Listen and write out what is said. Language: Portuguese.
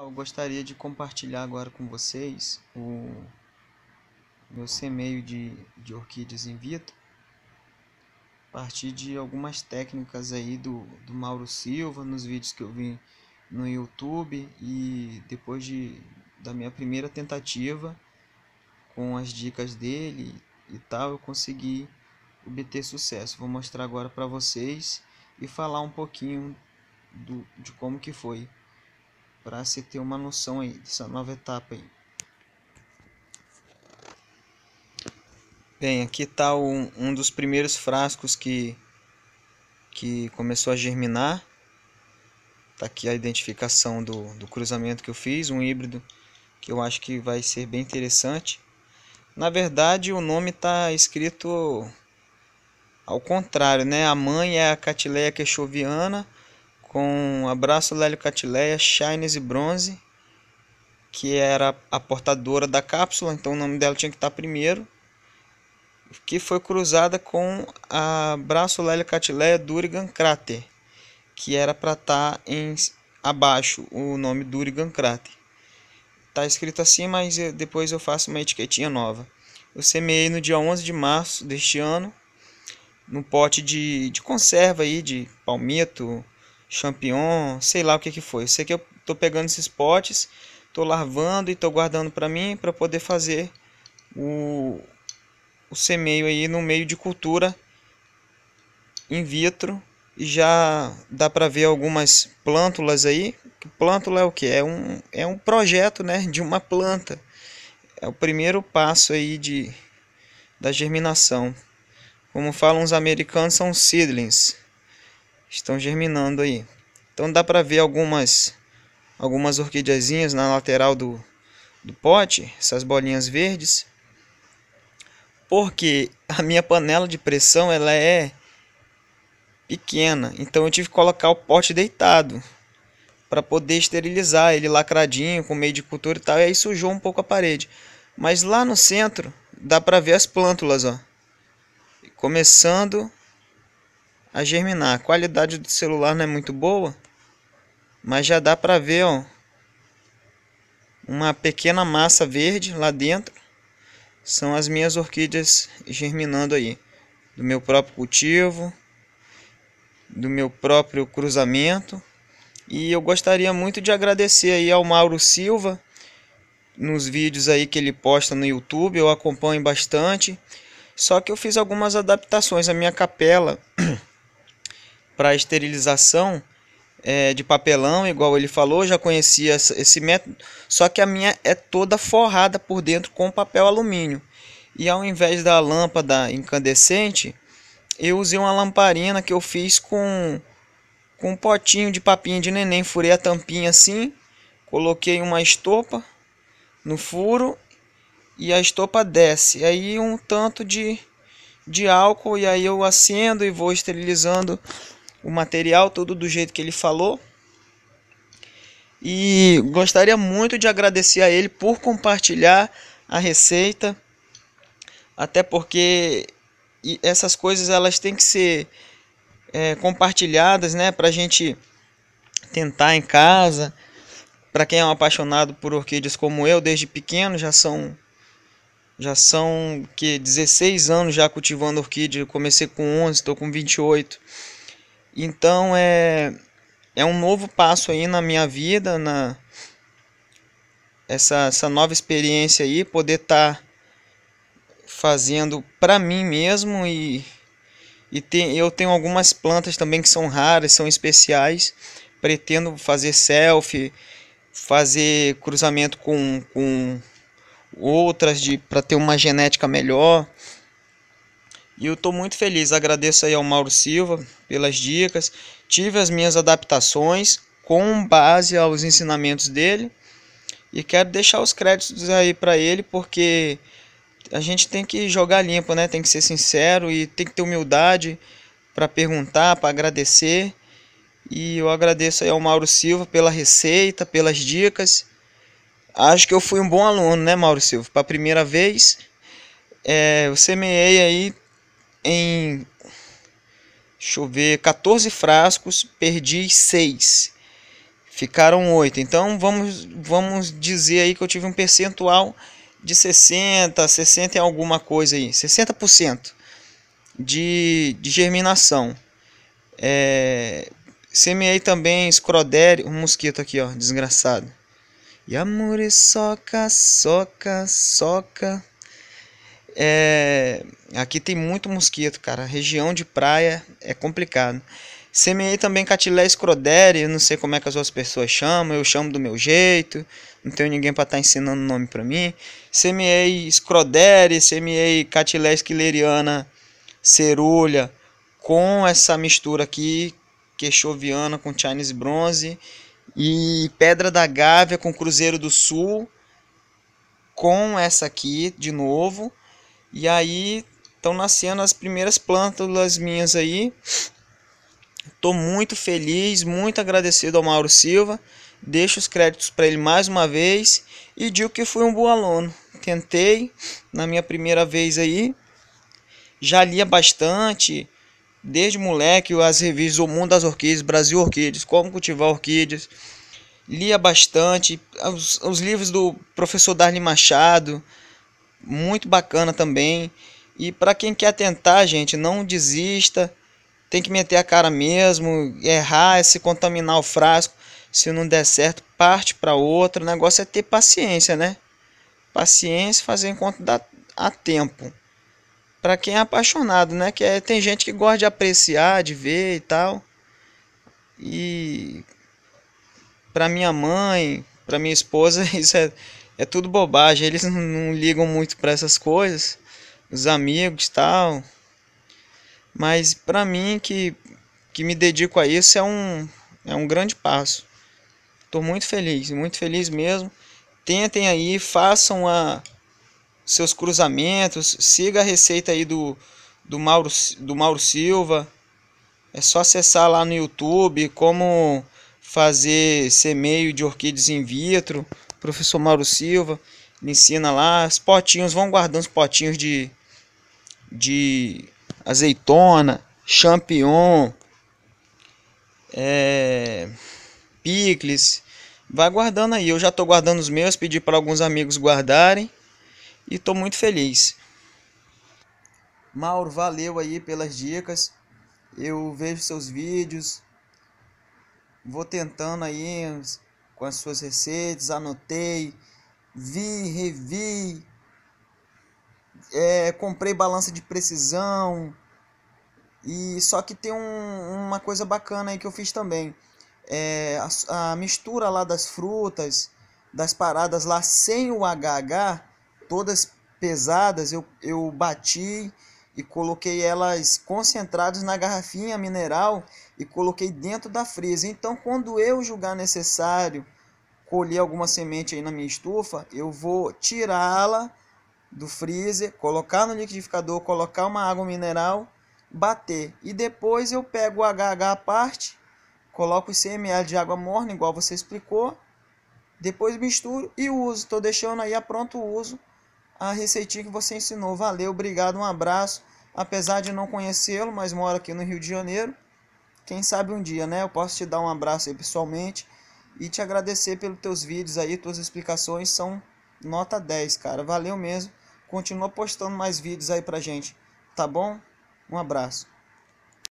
Eu gostaria de compartilhar agora com vocês o meu semeio de, de orquídeas in vitro a partir de algumas técnicas aí do, do Mauro Silva nos vídeos que eu vi no YouTube e depois de, da minha primeira tentativa com as dicas dele e tal eu consegui obter sucesso. Vou mostrar agora para vocês e falar um pouquinho do, de como que foi para se ter uma noção aí dessa nova etapa aí. Bem, aqui está um, um dos primeiros frascos que, que começou a germinar. Está aqui a identificação do, do cruzamento que eu fiz, um híbrido que eu acho que vai ser bem interessante. Na verdade, o nome está escrito ao contrário, né? A mãe é a Catileia queixoviana com Abraço Lélio Catileia, Shines e Bronze, que era a portadora da cápsula, então o nome dela tinha que estar primeiro, que foi cruzada com Abraço Lélio Catileia Durigan Crater, que era para estar tá em abaixo o nome Durigan Crater. Tá escrito assim, mas depois eu faço uma etiquetinha nova. Eu semeei no dia 11 de março deste ano, no pote de, de conserva aí, de palmito, champignon, sei lá o que que foi. Eu sei que eu tô pegando esses potes, tô lavando e tô guardando para mim para poder fazer o, o semeio aí no meio de cultura in vitro e já dá para ver algumas plântulas aí. Plântula é o que? É um, é um projeto né, de uma planta. É o primeiro passo aí de, da germinação. Como falam os americanos, são seedlings estão germinando aí. Então dá para ver algumas algumas orquidezinhas na lateral do, do pote, essas bolinhas verdes. Porque a minha panela de pressão ela é pequena, então eu tive que colocar o pote deitado para poder esterilizar ele lacradinho com meio de cultura e tal, e aí sujou um pouco a parede. Mas lá no centro dá para ver as plântulas, ó. Começando a germinar. A qualidade do celular não é muito boa, mas já dá para ver ó, uma pequena massa verde lá dentro. São as minhas orquídeas germinando aí, do meu próprio cultivo, do meu próprio cruzamento. E eu gostaria muito de agradecer aí ao Mauro Silva nos vídeos aí que ele posta no YouTube, eu acompanho bastante. Só que eu fiz algumas adaptações à minha capela para esterilização é, de papelão, igual ele falou, já conhecia esse método, só que a minha é toda forrada por dentro com papel alumínio. E ao invés da lâmpada incandescente, eu usei uma lamparina que eu fiz com, com um potinho de papinha de neném. Furei a tampinha assim, coloquei uma estopa no furo e a estopa desce. Aí um tanto de, de álcool e aí eu acendo e vou esterilizando o material, tudo do jeito que ele falou. E gostaria muito de agradecer a ele por compartilhar a receita, até porque essas coisas elas têm que ser é, compartilhadas, né, para a gente tentar em casa. Para quem é um apaixonado por orquídeas como eu, desde pequeno já são já são que 16 anos já cultivando orquídea. comecei com 11, estou com 28. Então é é um novo passo aí na minha vida, na essa, essa nova experiência aí, poder estar tá fazendo para mim mesmo e e tem, eu tenho algumas plantas também que são raras, são especiais. Pretendo fazer selfie, fazer cruzamento com, com outras para ter uma genética melhor. E eu estou muito feliz. Agradeço aí ao Mauro Silva pelas dicas. Tive as minhas adaptações com base aos ensinamentos dele. E quero deixar os créditos aí para ele, porque a gente tem que jogar limpo, né? Tem que ser sincero e tem que ter humildade para perguntar, para agradecer. E eu agradeço aí ao Mauro Silva pela receita, pelas dicas. Acho que eu fui um bom aluno, né, Mauro Silva? Para a primeira vez, é, eu semeei aí em deixa eu ver, 14 frascos, perdi 6. Ficaram 8. Então vamos vamos dizer aí que eu tive um percentual de 60, 60 e alguma coisa aí, 60% de, de germinação. É, semeei também escrodério, um mosquito aqui, ó, desgraçado. E amor é soca, soca, soca. É, aqui tem muito mosquito, cara. Região de praia é complicado. Semeei também catilé escrodere, eu não sei como é que as outras pessoas chamam, eu chamo do meu jeito, não tenho ninguém para estar tá ensinando o nome para mim. Semeei escrodere, semeei catilé esquileriana cerulha com essa mistura aqui, queixoviana com Chinese bronze e pedra da gávea com cruzeiro do sul com essa aqui de novo e aí estão nascendo as primeiras plântulas minhas aí. estou muito feliz, muito agradecido ao Mauro Silva. Deixo os créditos para ele mais uma vez e digo que fui um bom aluno. Tentei na minha primeira vez aí. Já lia bastante, desde moleque, as revistas O Mundo das Orquídeas, Brasil Orquídeas, Como Cultivar Orquídeas. Lia bastante os, os livros do professor Darlene Machado, muito bacana também. E para quem quer tentar, gente, não desista. Tem que meter a cara mesmo, errar, é se contaminar o frasco. Se não der certo, parte para outra. O negócio é ter paciência, né? Paciência, fazer enquanto dá a tempo. Para quem é apaixonado, né? Que é, tem gente que gosta de apreciar, de ver e tal. E para minha mãe, para minha esposa, isso é é tudo bobagem. Eles não ligam muito para essas coisas, os amigos e tal. Mas para mim que que me dedico a isso é um é um grande passo. Estou muito feliz, muito feliz mesmo. Tentem aí, façam a seus cruzamentos, siga a receita aí do do Mauro do Mauro Silva. É só acessar lá no YouTube como fazer semeio de orquídeas in vitro professor Mauro Silva, me ensina lá, os potinhos, vão guardando os potinhos de, de azeitona, champignon, é, picles, vai guardando aí, eu já estou guardando os meus, pedi para alguns amigos guardarem e estou muito feliz. Mauro, valeu aí pelas dicas, eu vejo seus vídeos, vou tentando aí com as suas receitas, anotei, vi, revi, é, comprei balança de precisão. E só que tem um, uma coisa bacana aí que eu fiz também. É, a, a, mistura lá das frutas, das paradas lá sem o HH, todas pesadas, eu, eu bati e coloquei elas concentradas na garrafinha mineral e coloquei dentro da freezer Então, quando eu julgar necessário colher alguma semente aí na minha estufa, eu vou tirá-la do freezer, colocar no liquidificador, colocar uma água mineral, bater. E depois eu pego o HH à parte, coloco 100 ml de água morna, igual você explicou, depois misturo e uso. Estou deixando aí a pronto uso a receitinha que você ensinou. Valeu, obrigado, um abraço apesar de não conhecê-lo, mas moro aqui no Rio de Janeiro. Quem sabe um dia, né? Eu posso te dar um abraço aí pessoalmente e te agradecer pelos teus vídeos aí, tuas explicações são nota 10, cara. Valeu mesmo. Continua postando mais vídeos aí pra gente, tá bom? Um abraço.